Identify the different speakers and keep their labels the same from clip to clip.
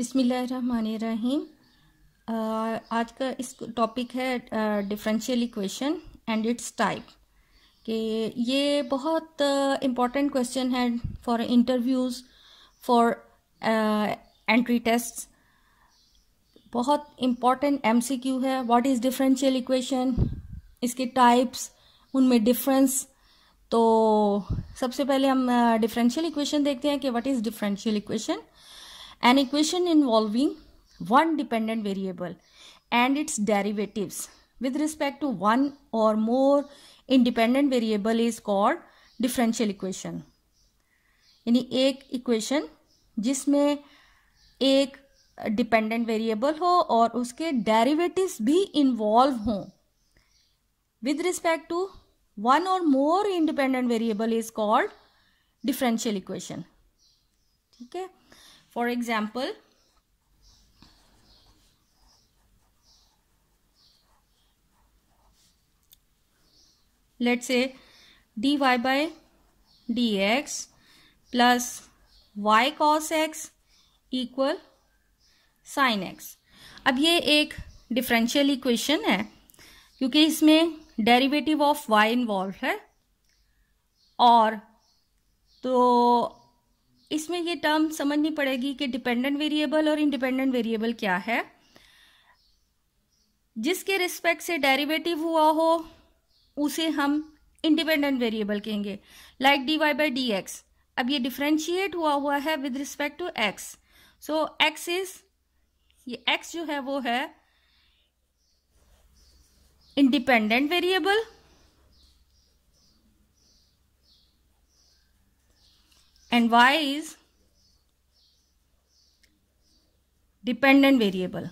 Speaker 1: बिसमीम आज का इस टॉपिक है differential equation and its type कि ये बहुत इम्पॉर्टेंट क्वेश्चन है for interviews for entry test बहुत इम्पॉर्टेंट एमसीक्यू है व्हाट इज़ डिफरेंशियल इक्वेशन इसके टाइप्स उनमें डिफरेंस तो सबसे पहले हम डिफरेंशियल इक्वेशन देखते हैं कि what is differential equation an equation involving one dependent variable and its derivatives with respect to one or more independent variable is called differential equation यानी एक equation जिसमें एक dependent variable हो और उसके derivatives भी involve हों with respect to one or more independent variable is called differential equation ठीक है For example, let's say dy by dx plus y cos x equal sine x अब ये एक डिफरेंशियल इक्वेशन है क्योंकि इसमें डेरिवेटिव ऑफ वाई इन्वॉल्व है और तो इसमें ये टर्म समझनी पड़ेगी कि डिपेंडेंट वेरिएबल और इंडिपेंडेंट वेरिएबल क्या है जिसके रिस्पेक्ट से डेरिवेटिव हुआ हो उसे हम इंडिपेंडेंट वेरिएबल कहेंगे like d y by d x अब ये डिफ्रेंशिएट हुआ हुआ है with respect to x so x is ये एक्स जो है वो है independent variable and y is dependent variable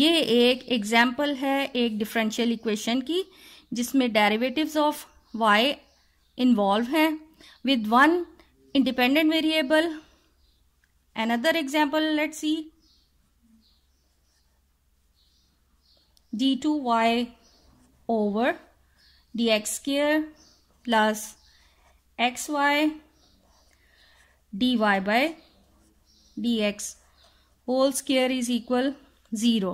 Speaker 1: ये एक एग्जाम्पल है एक डिफरेंशियल इक्वेशन की जिसमें डेरिवेटिव्स ऑफ वाई इन्वॉल्व हैं with one independent variable example see d two y over d x square plus x y d y by d x whole square is equal zero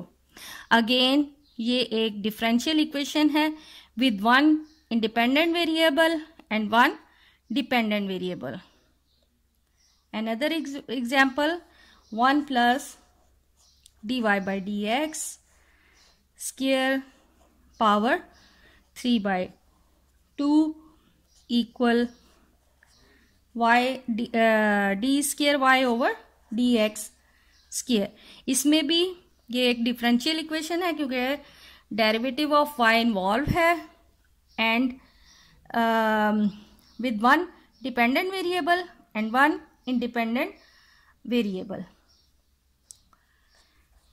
Speaker 1: again ये एक differential equation है with one independent variable and one dependent variable example one plus d y by d x square power three by two equal y d square y over d x square इसमें भी ये एक differential equation है क्योंकि derivative of y involve है and with one dependent variable and one independent variable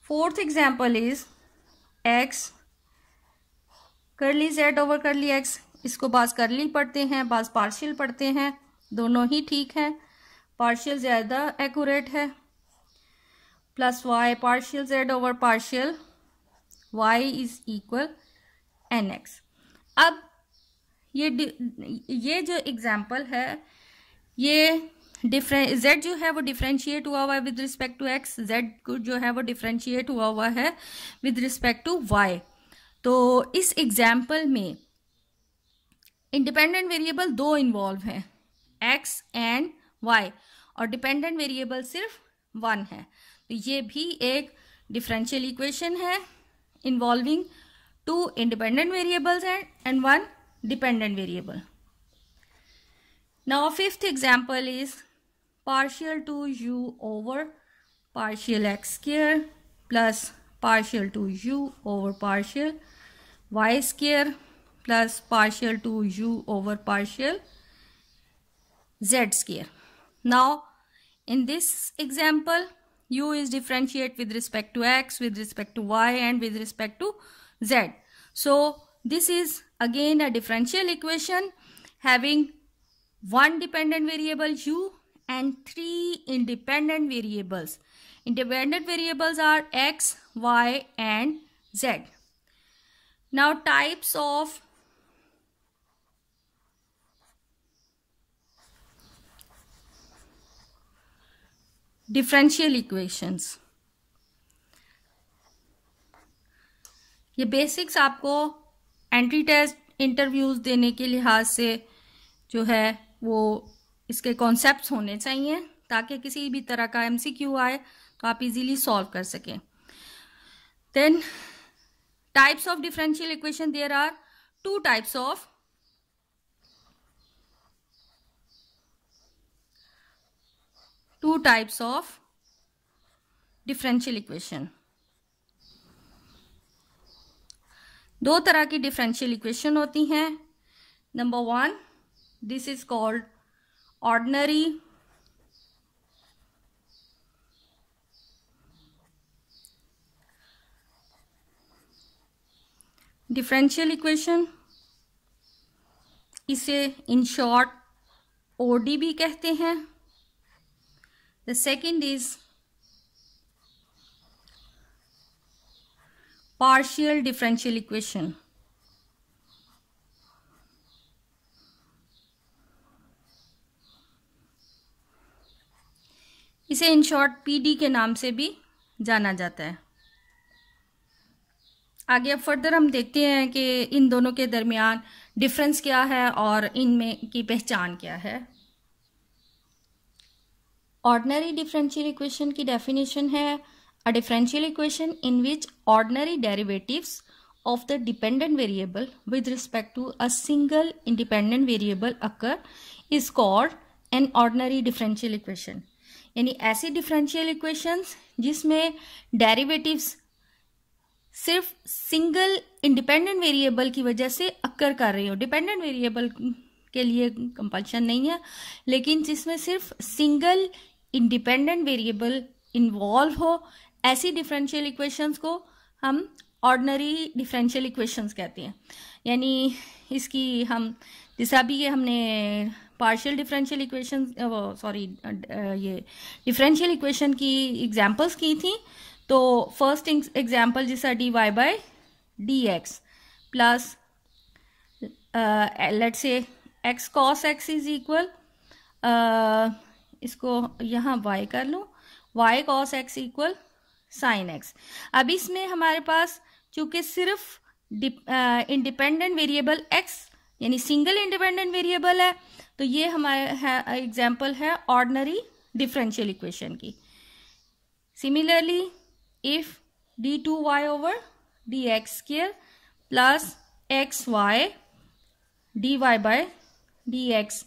Speaker 1: fourth example is x curly z over curly x इसको बाज करली पढ़ते हैं बाज पार्शियल पढ़ते हैं दोनों ही ठीक हैं पार्शियल ज़्यादा एक्यूरेट है plus y partial z over partial y is equal n x अब ये ये जो एग्जाम्पल है ये डिफरें जेड जो है वो डिफ्रेंशिएट हुआ हुआ है with respect to x z जो है वो डिफ्रेंशिएट हुआ हुआ है विद रिस्पेक्ट टू वाई तो इस एग्जाम्पल में इंडिपेंडेंट वेरिएबल दो इन्वॉल्व हैं एक्स एंड वाई और डिपेंडेंट वेरिएबल सिर्फ वन है तो ये भी एक डिफरेंशियल इक्वेशन है involving two independent variables and and one dependent variable now fifth example is partial over partial x square x partial two u over partial y y plus partial two u over partial z square. Now, in this example, u is differentiate with respect to x, with respect to y and with respect to z. So, this is again a differential equation having one dependent variable u and three independent variables. Independent variables are x, y and z. Now types of differential equations ये basics आपको entry test interviews देने के लिहाज से जो है वो इसके कॉन्सेप्ट होने चाहिए ताकि किसी भी तरह का एमसीक्यू आए तो आप इजीली सॉल्व कर सकें then types of differential equation there are two types of two types of differential equation दो तरह की डिफरेंशियल इक्वेशन होती हैं number one this is called ordinary differential equation इसे इन शॉर्ट ओडी भी कहते हैं The second is partial differential equation. इसे इन शॉर्ट पीडी के नाम से भी जाना जाता है आगे अब फर्दर हम देखते हैं कि इन दोनों के दरमियान डिफरेंस क्या है और इनमें की पहचान क्या है ऑर्डनरी डिफरेंशियल इक्वेशन की डेफिनेशन है a differential equation in which ordinary derivatives of the dependent variable with respect to a single independent variable occur is called an ordinary differential equation यानी ऐसी डिफरेंशियल इक्वेशंस जिसमें derivatives सिर्फ single independent variable की वजह से occur कर रही हो डिपेंडेंट वेरिएबल के लिए कंपल्शन नहीं है लेकिन जिसमें सिर्फ सिंगल इंडिपेंडेंट वेरिएबल इन्वॉल्व हो ऐसी डिफरेंशियल इक्वेशंस को हम ऑर्डनरी डिफरेंशियल इक्वेशंस कहते हैं यानी इसकी हम जैसा भी ये हमने पार्शियल डिफरेंशियल इक्वेशन सॉरी ये डिफरेंशियल इक्वेशन की एग्जांपल्स की थी तो फर्स्ट एग्जांपल जैसा d y by d x plus let say x cos x is equal इसको यहाँ वाई कर लो y cos x equal sine x अब इसमें हमारे पास चूंकि सिर्फ इंडिपेंडेंट वेरिएबल एक्स यानी सिंगल इंडिपेंडेंट वेरिएबल है तो ये हमारे एग्जाम्पल है ऑर्डनरी डिफरेंशियल इक्वेशन की similarly if d two y over d x square plus x y d y by dx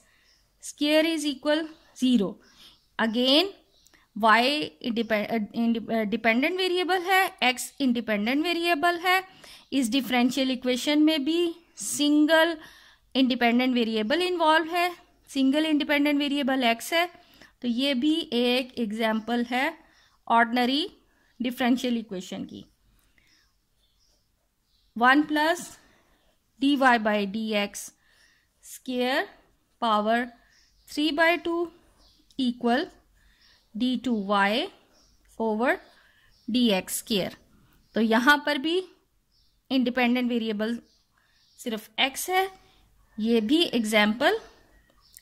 Speaker 1: square is equal 0 again y dependent variable uh, uh, है x independent variable है इस differential equation में भी single independent variable involve है single independent variable x है तो ये भी एक एग्जाम्पल है ऑर्डनरी डिफरेंशियल इक्वेशन की one plus d y by d x square power three by two equal d two y over d x square तो यहाँ पर भी इंडिपेंडेंट वेरिएबल सिर्फ एक्स है ये भी एग्जाम्पल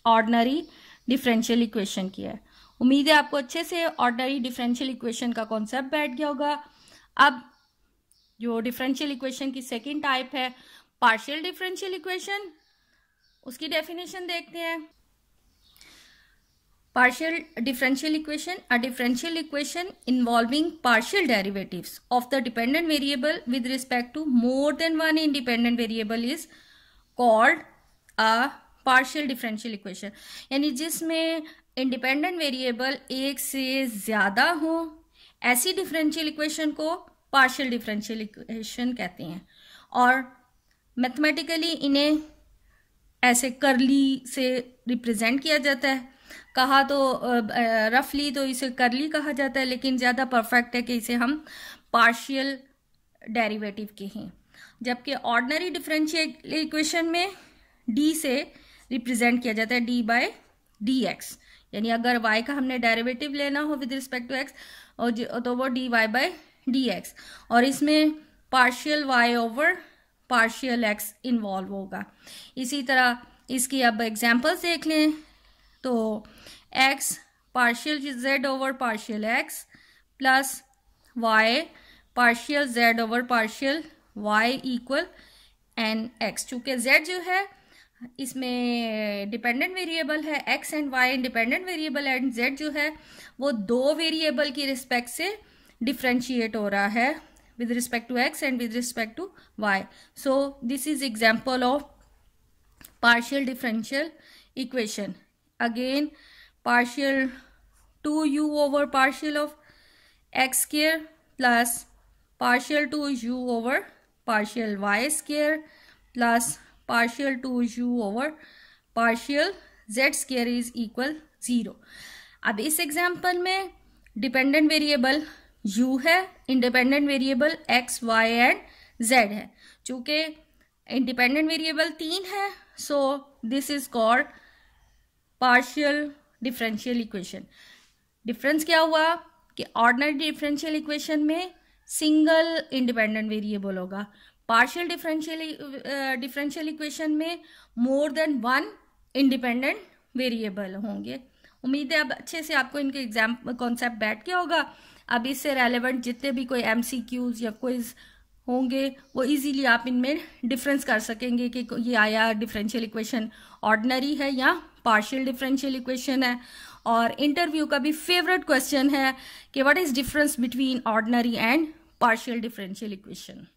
Speaker 1: ऑर्डनरी डिफरेंशियल इक्वेशन की है उम्मीद है आपको अच्छे से ऑर्डनरी डिफरेंशियल इक्वेशन का कॉन्सेप्ट बैठ गया होगा अब जो डिफरेंशियल इक्वेशन की सेकेंड टाइप है पार्शियल डिफरेंशियल इक्वेशन उसकी डेफिनेशन देखते हैं partial differential equation a differential equation involving partial derivatives of the dependent variable with respect to more than one independent variable is called a partial differential equation यानी जिसमें independent variable एक से ज्यादा हो ऐसी डिफरेंशियल इक्वेशन को partial differential equation कहते हैं और मैथमेटिकली इन्हें ऐसे करली से रिप्रेजेंट किया जाता है कहा तो रफली तो इसे करली कहा जाता है लेकिन ज़्यादा परफेक्ट है कि इसे हम पार्शियल डेरिवेटिव कहें जबकि ऑर्डनरी डिफरेंशियल इक्वेशन में डी से रिप्रेजेंट किया जाता है डी बाय डी एक्स यानी अगर वाई का हमने डेरिवेटिव लेना हो विद रिस्पेक्ट टू एक्स और तो वो D y by d x और इसमें partial Y over partial x involve होगा इसी तरह इसकी अब एग्जांपल्स देख लें तो x partial z over partial x plus y partial z over partial Y equal n x चूँकि जेड जो है इसमें डिपेंडेंट वेरिएबल है x and Y independent variable and Z जो है वो दो वेरिएबल की रिस्पेक्ट से डिफ्रेंशिएट हो रहा है with respect to x and with respect to y. So this is example of partial differential equation. Again partial 2u over partial of x square plus partial 2u over partial y square plus partial 2u over partial z square is equal 0. अब इस example में dependent variable u है independent variable x, y and z है चूंकि independent variable तीन है so this is called partial differential equation difference क्या हुआ कि ऑर्डनरी डिफरेंशियल इक्वेशन में सिंगल इंडिपेंडेंट वेरिएबल होगा पार्शियल डिफरेंशियल डिफरेंशियल इक्वेशन में more than one independent variable होंगे उम्मीद है अब अच्छे से आपको इनके एग्जाम कॉन्सेप्ट बैठ गया होगा अब इससे रेलेवेंट जितने भी कोई एम या क्विज होंगे वो इजीली आप इनमें डिफरेंस कर सकेंगे कि ये आया डिफरेंशियल इक्वेशन ऑर्डनरी है या पार्शियल डिफरेंशियल इक्वेशन है और इंटरव्यू का भी फेवरेट क्वेश्चन है कि what is difference between ordinary and partial differential equation